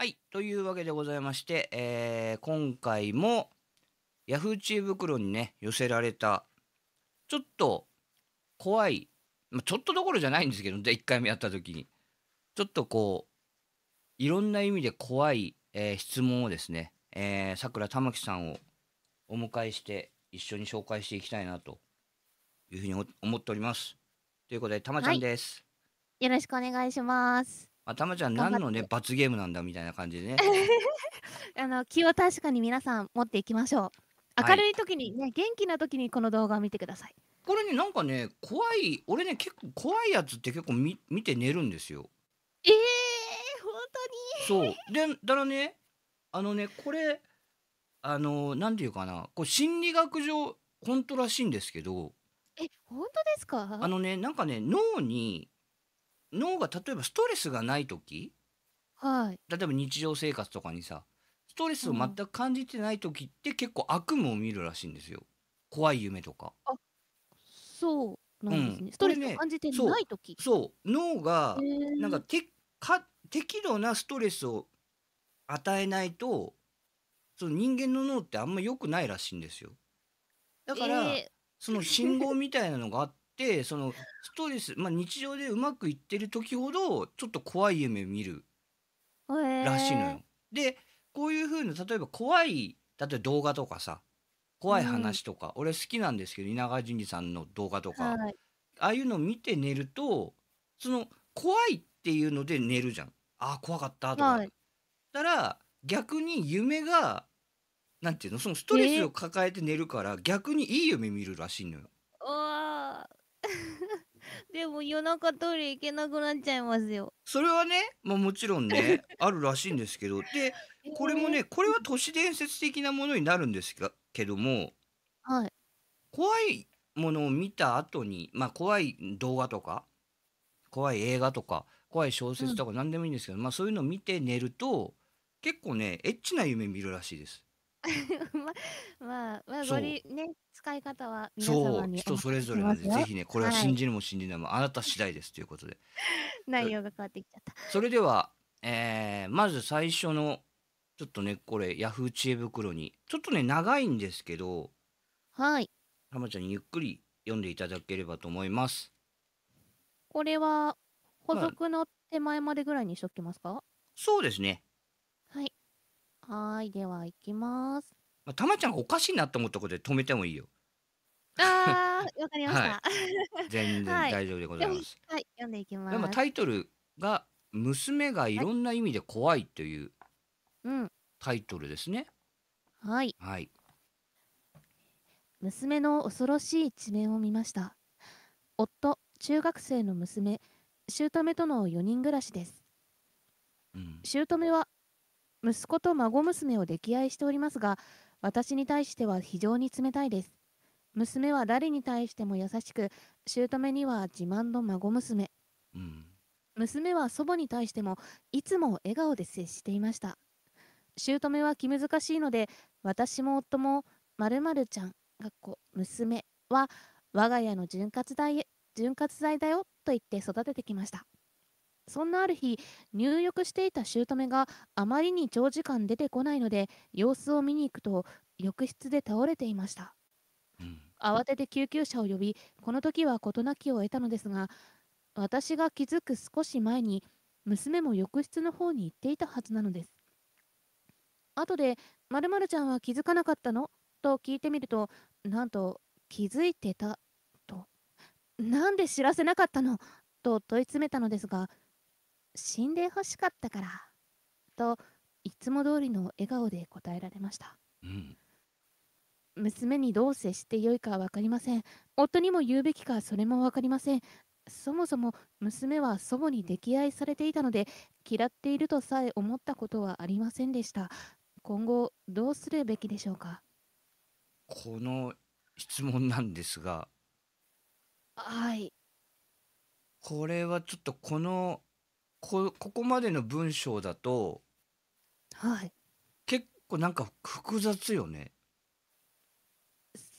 はい。というわけでございまして、えー、今回も Yahoo 知恵袋にね、寄せられた、ちょっと怖い、まあ、ちょっとどころじゃないんですけど、で1回目やった時に、ちょっとこう、いろんな意味で怖い、えー、質問をですね、えさくらたまきさんをお迎えして一緒に紹介していきたいなというふうに思っております。ということで、たまちゃんです、はい、よろしくお願いします。あたまちゃん何のね罰ゲームなんだみたいな感じでね。あの気を確かに皆さん持っていきましょう。明るい時にね、元気な時にこの動画を見てください。これねなんかね怖い俺ね結構怖いやつって結構み見て寝るんですよ。ええー、本そうでだからねあのねこれあのなんていうかなこう心理学上本当らしいんですけどえ、本当ですあか。のねなんかね脳に脳が例えばストレスがない時はい例えば日常生活とかにさストレスを全く感じてない時って結構悪夢を見るらしいんですよ怖い夢とか。あそうなんですね、うん、ストレスを感じてない時、ね、そう脳がなんかてか適度なストレスを与えないとその人間の脳ってあんま良くないらしいんですよだから、えー、その信号みたいなのがあっってそのストレス、まあ、日常でうまくいってる時ほどちょっと怖い夢見るらしいのよ。でこういう風な例えば怖い例えば動画とかさ怖い話とか、俺好きなんですけど稲川淳二さんの動画とか、はい、ああいうのを見て寝るとその怖いっていうので寝るじゃん。あ怖かったとか。はい、たら逆に夢がなんていうのそのストレスを抱えて寝るから、逆にいい夢見るらしいのよ。でも夜中トイレ行けなくなっちゃいますよ。それはね、まあ、もちろんね あるらしいんですけどでこれもねこれは都市伝説的なものになるんですけどもはい。怖いものを見た後に、まあ、怖い動画とか怖い映画とか怖い小説とか何でもいいんですけど、まあ、そういうのを見て寝ると結構ねエッチな夢見るらしいです。まあ、まあ、ごりね、使い方は皆そ様う、にお人それぞれなんで、ぜひね、これは信じるも信じないも、あなた次第ですということで。内容が変わってきちゃった。それでは、えー、まず最初の、ちょっとね、これ、ヤフー知恵袋に、ちょっとね、長いんですけど、はい。浜ちゃんにゆっくり読んでいただければと思います。これは、補足の手前までぐらいにしときますかそうですね。はい、では行きます。まあ、たまちゃんおかしいなと思ったことで止めてもいいよ。ああ、わかりました。はい、全然 大丈夫でございます。はい、読んでいきます。でもタイトルが娘がいろんな意味で怖いという、うん、タイトルですね。はい。はい。娘の恐ろしい一面を見ました。夫、中学生の娘、姑との4人暮らしです。うん、姑は息子と孫娘を溺愛しておりますが、私に対しては非常に冷たいです。娘は誰に対しても優しく、姑には自慢の孫娘。うん、娘は祖母に対してもいつも笑顔で接していました。姑は気難しいので、私も夫もまるちゃん、かっこ娘は我が家の潤滑剤潤滑剤だよと言って育ててきました。そんなある日入浴していた姑があまりに長時間出てこないので様子を見に行くと浴室で倒れていました、うん、慌てて救急車を呼びこの時は事なきを得たのですが私が気づく少し前に娘も浴室の方に行っていたはずなのです後で「まるちゃんは気づかなかったの?」と聞いてみるとなんと「気づいてた」と「なんで知らせなかったの?」と問い詰めたのですが死んで欲しかったからといつも通りの笑顔で答えられました、うん、娘にどう接してよいか分かりません夫にも言うべきかそれも分かりませんそもそも娘は祖母に溺愛されていたので嫌っているとさえ思ったことはありませんでした今後どうするべきでしょうかこの質問なんですがはいこれはちょっとこのこここまでの文章だとはい。結構なんか複雑よね。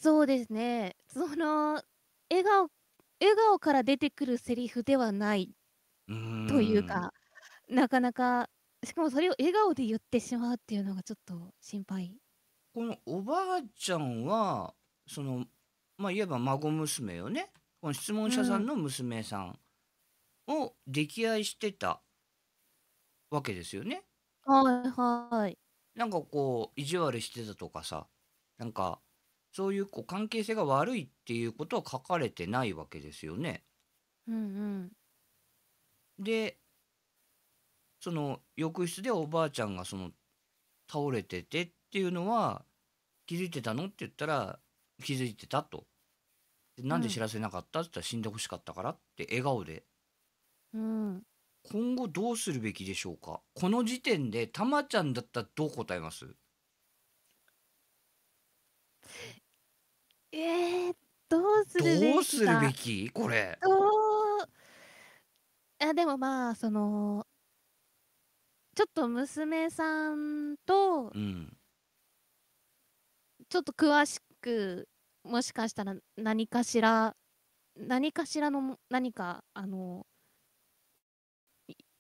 そうですね。その笑顔笑顔から出てくるセリフではないというーん。か、なかなかしかもそれを笑顔で言ってしまうっていうのがちょっと心配。このおばあちゃんは、その、ま、あいわば孫娘よね。この質問者さんん。の娘さん。を溺愛してたわけですよね。はいはい。なんかこう意地悪してたとかさなんかそういうこう関係性が悪いっていうことは書かれてないわけですよね。うんうん、でその浴室でおばあちゃんがその倒れててっていうのは気づいてたのって言ったら気づいてたと。でなんで知らせなかったって言ったら死んでほしかったからって笑顔でうん。今後どうするべきでしょうかこの時点でたまちゃんだったらどう答えますえー、どうするべどうきするべきこれ。どう、あ、でもまあ、その、ちょっと娘さんと、うん。ちょっと詳しく、もしかしたら何かしら、何かしらの何か、あの、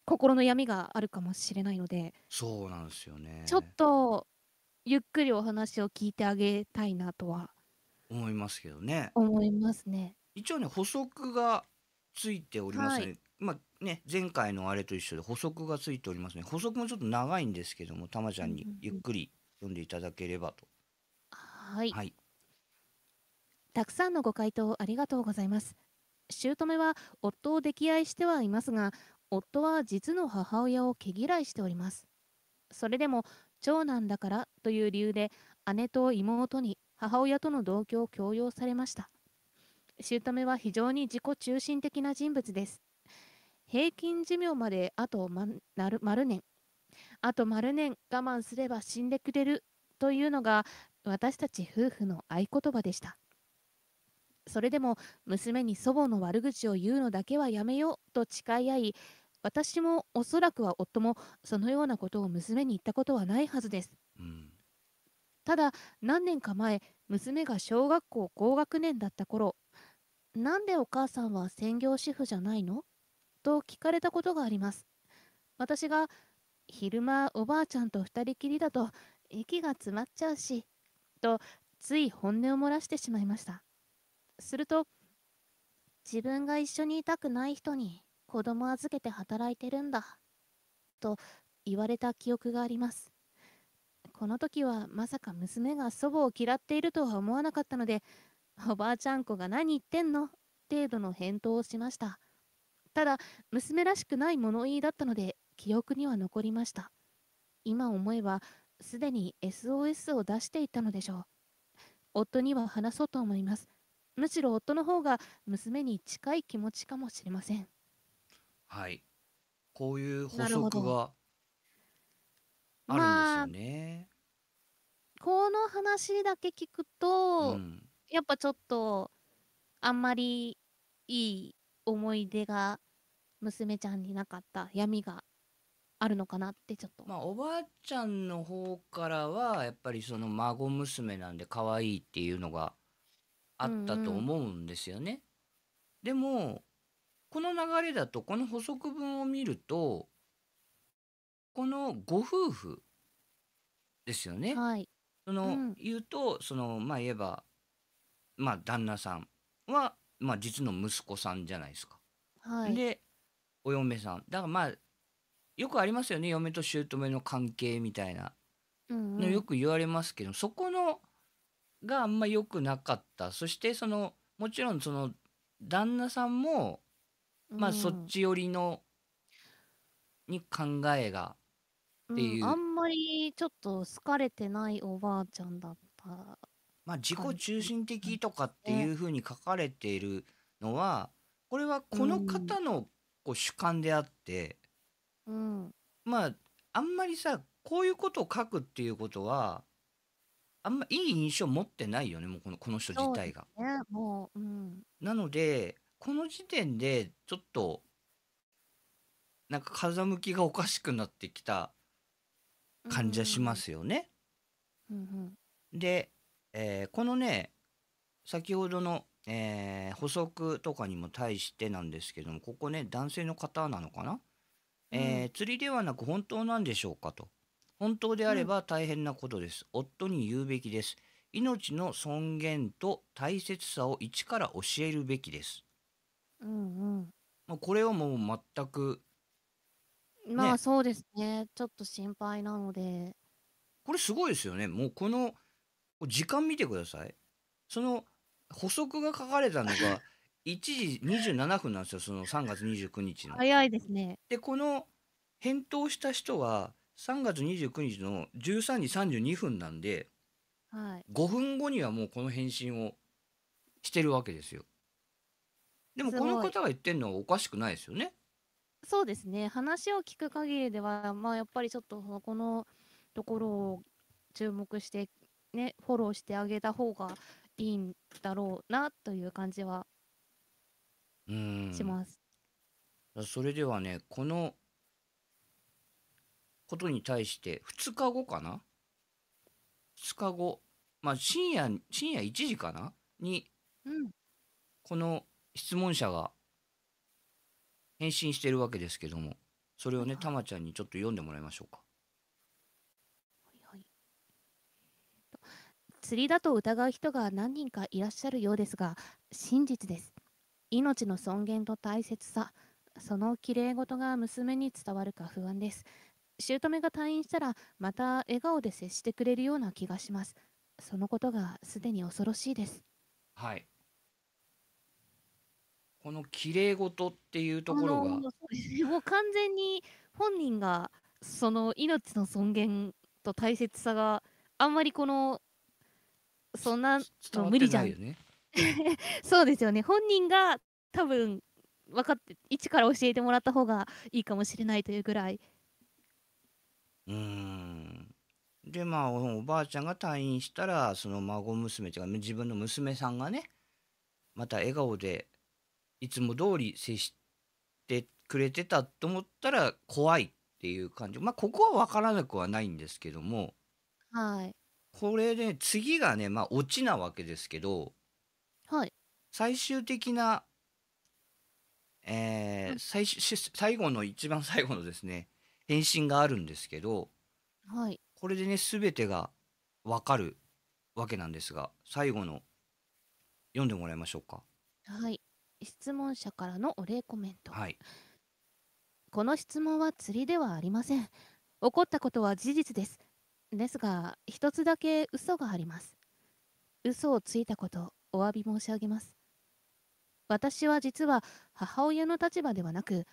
心の闇があるかもしれないので、そうなんですよね。ちょっとゆっくりお話を聞いてあげたいなとは思いますけどね。思いますね。一応ね補足がついておりますね。はい。まあね前回のあれと一緒で補足がついておりますね。補足もちょっと長いんですけども、たまちゃんにゆっくり読んでいただければと。はい。はい。たくさんのご回答ありがとうございます。姑は夫を溺愛してはいますが、夫は実の母親を毛嫌いしております。それでも長男だからという理由で姉と妹に母親との同居を強要されました。姑は非常に自己中心的な人物です。平均寿命まであと、ま、なる丸年、あと丸年我慢すれば死んでくれるというのが私たち夫婦の合言葉でした。それでも娘に祖母の悪口を言うのだけはやめようと誓い合い私もおそらくは夫もそのようなことを娘に言ったことはないはずです、うん、ただ何年か前娘が小学校高学年だった頃なんでお母さんは専業主婦じゃないのと聞かれたことがあります私が昼間おばあちゃんと2人きりだと息が詰まっちゃうしとつい本音を漏らしてしまいましたすると自分が一緒にいたくない人に子供預けて働いてるんだと言われた記憶がありますこの時はまさか娘が祖母を嫌っているとは思わなかったのでおばあちゃん子が何言ってんの程度の返答をしましたただ娘らしくない物言いだったので記憶には残りました今思えばすでに SOS を出していたのでしょう夫には話そうと思いますむしろ夫の方が娘に近い気持ちかもしれません。はい。こういう補足があるんですまよあ、ね。この話だけ聞くうと、ん。やっぱちょっと、あんまりいい思い出が娘ちゃんになかった闇があるのかなってちょっと。まあ、おばあちゃんの方からはやっぱりその孫娘なんで可愛いっていうのがあったと思うんですよね。でもこの流れだとこの補足文を見るとこのご夫婦ですよね。はい、その、うん、言うとそのまあ言えばまあ旦那さんはまあ実の息子さんじゃないですか。はい、でお嫁さんだからまあよくありますよね嫁と姑の関係みたいなのよく言われますけど、そこがあんま良くなかったそしてそのもちろんその旦那さんもまあそっち寄りの、に考えがっていう、うん、あんまりちょっと好かれてないおばあちゃんだったまあ自己中心的とかっていうふうに書かれているのはこれはこの方のこう主観であって、うん、まああんまりさこういうことを書くっていうことはあんまいい印象持ってないよね、もうこのこの人自体が。ね、もう、うん。なので、この時点でちょっとなんか風向きがおかしくなってきた感じはしますよね。うんうん。で、えこのね、先ほどの、え補足とかにも対してなんですけども、ここね、男性の方なのかな？うん。ええ、釣りではなく本当なんでしょうかと。本当であれば大変なことです、夫に言うべきです命の尊厳と大切さを一から教えるべきですうんうん。これはもう全くまあそうですね。ちょっと心配なので。これすごいですよねもうこの時間見てくださいその補足が書かれたのが1 時27分なんですよその3月29日の。早いですね。でこの返答した人は3月29日の13時32分なんで、はい、5分後にはもうこの返信をしてるわけですよ。でもこの方が言ってるのはおかしくないですよね。そうですね話を聞く限りでは、まあ、やっぱりちょっとこのところを注目して、ね、フォローしてあげた方がいいんだろうなという感じはします。それではねこのことに対して2日後かな2日後まあ深夜深夜1時かなに、うん、この質問者が返信してるわけですけどもそれをねたまちゃんにちょっと読んでもらいましょうか。釣りだと疑う人が何人かいらっしゃるようですが真実です命の尊厳と大切さそのきれい事が娘に伝わるか不安です姑が退院したらまた笑顔で接してくれるような気がしますそのことがすでに恐ろしいですはいこの綺麗事っていうところがもう完全に本人がその命の尊厳と大切さがあんまりこのそんなの無理じゃん、ね、そうですよね本人が多分分かって一から教えてもらった方がいいかもしれないというぐらいうん。でまあおばあちゃんが退院したらその孫娘っていうか自分の娘さんがねまた笑顔でいつも通り接してくれてたと思ったら怖いっていう感じまあここは分からなくはないんですけども、はい、これで、ね、次がねまあオチなわけですけど、はい、最終的な、えー、最最後の一番最後のですね返信があるんですけどはい。これでね全てがわかるわけなんですが最後の読んでもらいましょうか。はい。質問者からのお礼コメント。はい。この質問は釣りではありません。怒ったことは事実です。ですが、一つだけ嘘があります。嘘をついたこと、お詫び申し上げます。私は実は母親の立場ではなく、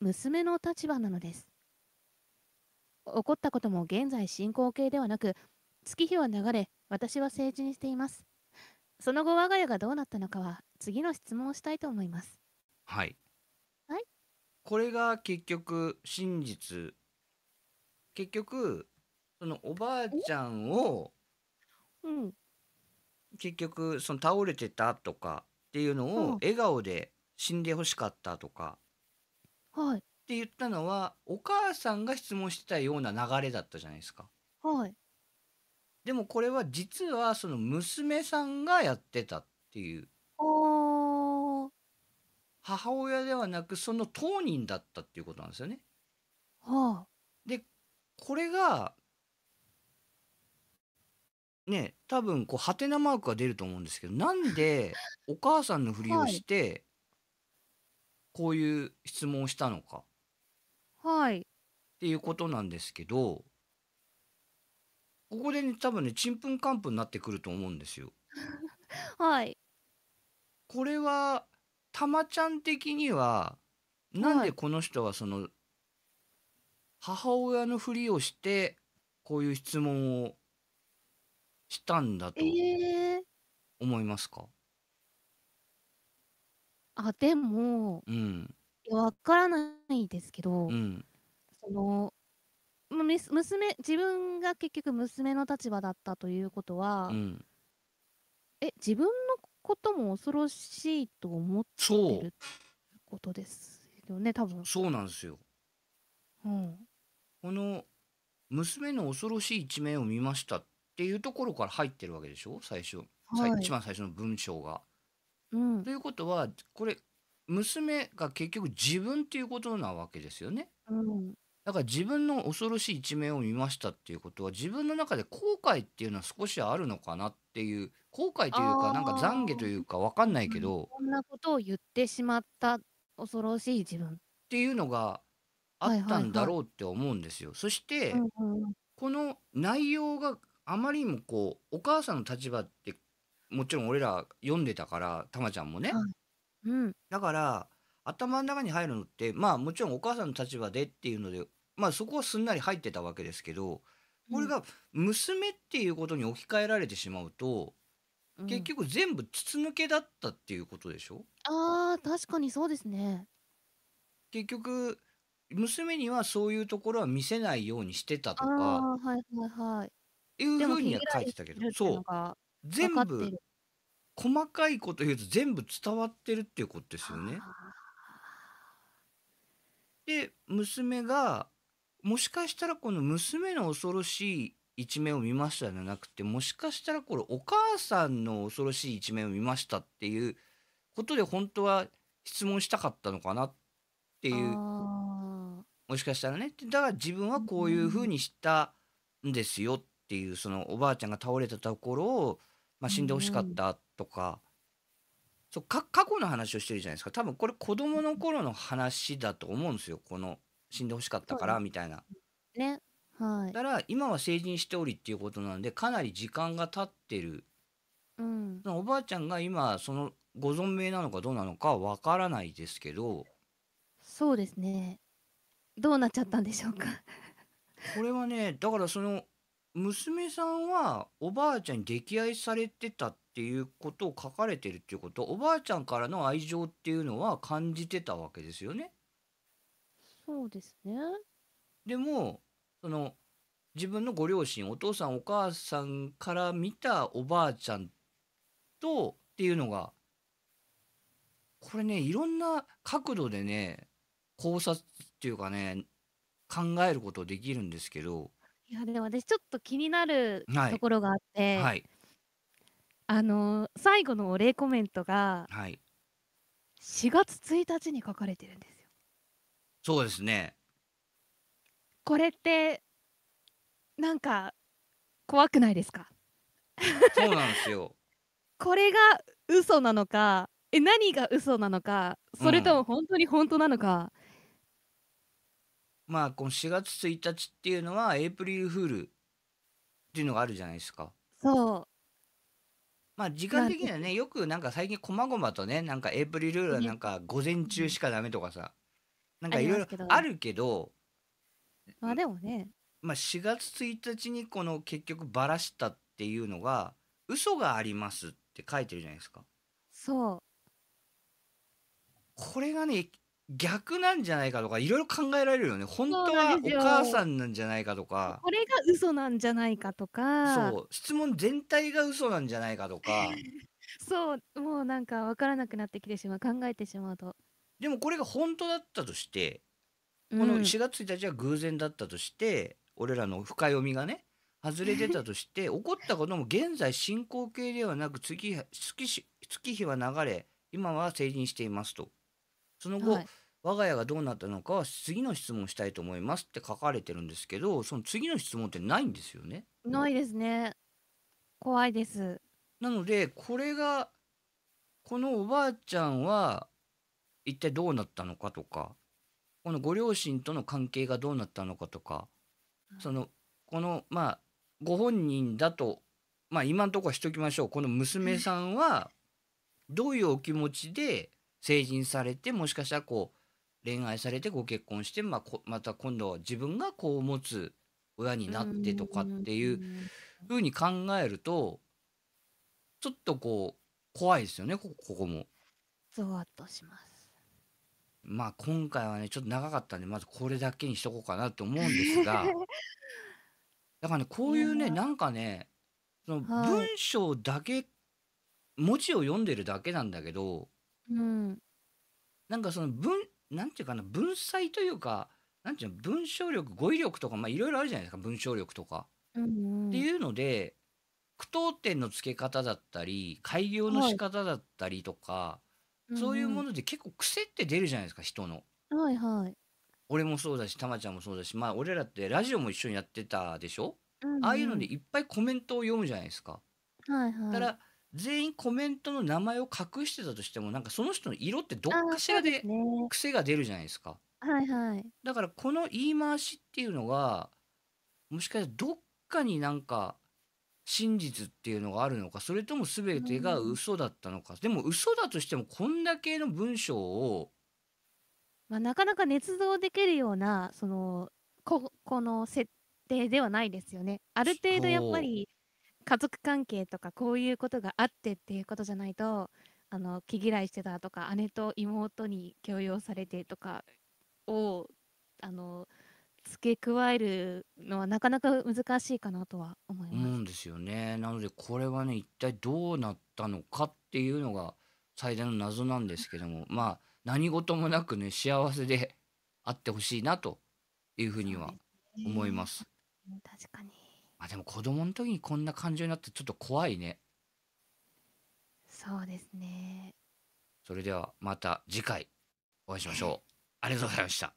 娘の立場なのです。起こったことも現在進行形ではなく月日は流れ私は成人していますその後我が家がどうなったのかは次の質問をしたいと思いますはいはいこれが結局真実結局そのおばあちゃんをうん結局その倒れてたとかっていうのを笑顔で死んでほしかったとか、はいって言ったのはお母さんが質問してたような流れだったじゃないですか。はい。でもこれは実はその娘さんがやってたっていう母親ではなくその当人だったっていうことなんですよね。はあ。でこれがね多分こうハテナマークが出ると思うんですけどなんでお母さんのふりをしてこういう質問をしたのか。はい。っていうことなんですけど、ここでね、多分ね、ちんぷんかんぷんになってくると思うんですよ。はい。これは、たまちゃん的には、なんでこの人はその、母親のふりをして、こういう質問をしたんだと思いますか？あ、でもうん。やわからないですけど、うん、その娘自分が結局娘の立場だったということは、うん、え自分のことも恐ろしいと思ってることですよね多分そうなんですよ、うん、この娘の恐ろしい一面を見ましたっていうところから入ってるわけでしょ最初、はい、一番最初の文章が。うん、ということはこれ娘が結局自分っていうことなわけですよね。うん、だから自分の恐ろしい一面を見ましたっていうことは自分の中で後悔っていうのは少しあるのかなっていう後悔というかなんか懺悔というかわかんないけど、うん、こんなことを言ってしまった恐ろしい自分っていうのがあったんだろうって思うんですよ。そして、うんうん、この内容があまりにもこうお母さんの立場ってもちろん俺ら読んでたからたまちゃんもね、はいうん。だから頭の中に入るのってまあもちろんお母さんの立場でっていうのでまあそこはすんなり入ってたわけですけどこれが娘っていうことに置き換えられてしまうとう結局全部筒抜けだったっていうことでしょうああ、確かにそうですね。結局娘にはそういうところは見せないようにしてたとかあ、はいはいはい。いうふうには書いてたけどそう全部細かいこと言うと全部伝わってるっていうことですよね。で娘がもしかしたらこの娘の恐ろしい一面を見ましたじゃなくてもしかしたらこれお母さんの恐ろしい一面を見ましたっていうことで本当は質問したかったのかなっていうもしかしたらねだから自分はこういうふうにしたんですよっていうそのおばあちゃんが倒れたところをまあ、死んでほしかったとか、そう過去の話をしてるじゃないですか多分これ子どもの頃の話だと思うんですよこの死んでほしかったからみたいな。ねはい、だから今は成人しておりっていうことなんでかなり時間が経ってる、うん、おばあちゃんが今そのご存命なのかどうなのかわ分からないですけどそうですねどうなっちゃったんでしょうか これはねだからその娘さんはおばあちゃんに溺愛されてたっていうことを書かれてるっていうことおばあちゃんからの愛情っていうのは感じてたわけですよね。そうですねでもその自分のご両親お父さんお母さんから見たおばあちゃんとっていうのがこれねいろんな角度でね考察っていうかね考えることできるんですけどいやでも私ちょっと気になるところがあって、はい。あの最後のお礼コメントが4月1日に書かれてるんですよ。そうですね。これってなんか怖くないですか？そうなんですよ。これが嘘なのか、え、何が嘘なのか、それとも本当に本当なのかまあこの4月1日っていうのはエイプリルフールっていうのがあるじゃないですか。そう。まあ時間的にはねよくなんか最近こまごまとねなんかエイプリルフールはなんか午前中しかダメとかさ、なんかいろいろあるけどまあでもねまあ4月1日にこの結局ばらしたっていうのが嘘がありますって書いてるじゃないですか。そうこれがね逆なんじゃないかとかいろいろ考えられるよね本当はお母さんなんじゃないかとかこれが嘘なんじゃないかとかそう質問全体が嘘なんじゃないかとか そうもうなんか分からなくなってきてしまう考えてしまうとでもこれが本当だったとして、この4月1日は偶然だったとして俺らの深読みがね外れてたとして 起こったことも現在進行形ではなく月月月日は流れ今は成人していますと。その後、はい、我が家がどうなったのかは次の質問したいと思いますって書かれてるんですけど、その次の質問ってないんですよね。ないですね。怖いです。なので、これが、このおばあちゃんは一体どうなったのかとか、このご両親との関係がどうなったのかとか、その、この、まあ、ご本人だと、まあ今んとこはしときましょう。この娘さんは、どういうお気持ちで、成人されてもしかしたらこう恋愛されてご結婚して、まあ、また今度は自分が子を持つ親になってとかっていうふうに考えるとちょっとこう怖いですよねここも。ゾワッとします。まあ今回はねちょっと長かったんでまずこれだけにしとこうかなと思うんですが だからねこういうねなんかねその文章だけ、文字を読んでるだけなんだけどうん。なんかその文なんていうかな、文才というか、なんていうの、文章力、語彙力とか、まあいろいろあるじゃないですか、文章力とか。うんっていうので、句読点の付け方だったり、改行の仕方だったりとか、そういうもので結構癖って出るじゃないですか、人の。はいはい。俺もそうだし、たまちゃんもそうだし、まあ俺らってラジオも一緒にやってたでしょうああいうのでいっぱいコメントを読むじゃないですか。はいだから全員コメントの名前を隠してたとしてもなんかその人の色ってどっかしらで癖が出るじゃないですか。はいはい、だからこの言い回しっていうのがもしかしたらどっかになんか真実っていうのがあるのかそれとも全てが嘘だったのか、うん、でも嘘だとしてもこんだけの文章を、まあ、なかなか捏造できるようなそのここの設定ではないですよね。ある程度やっぱり家族関係とかこういうことがあってっていうことじゃないとあの気嫌いしてたとか姉と妹に強要されてとかをあの付け加えるのはなかなか難しいかなとは思います。思うんですよね。なのでこれはね一体どうなったのかっていうのが最大の謎なんですけどもまあ何事もなくね幸せであってほしいなというふうには思います。確かにあでも子供の時にこんな感情になってちょっと怖いねそうですねそれではまた次回お会いしましょうありがとうございました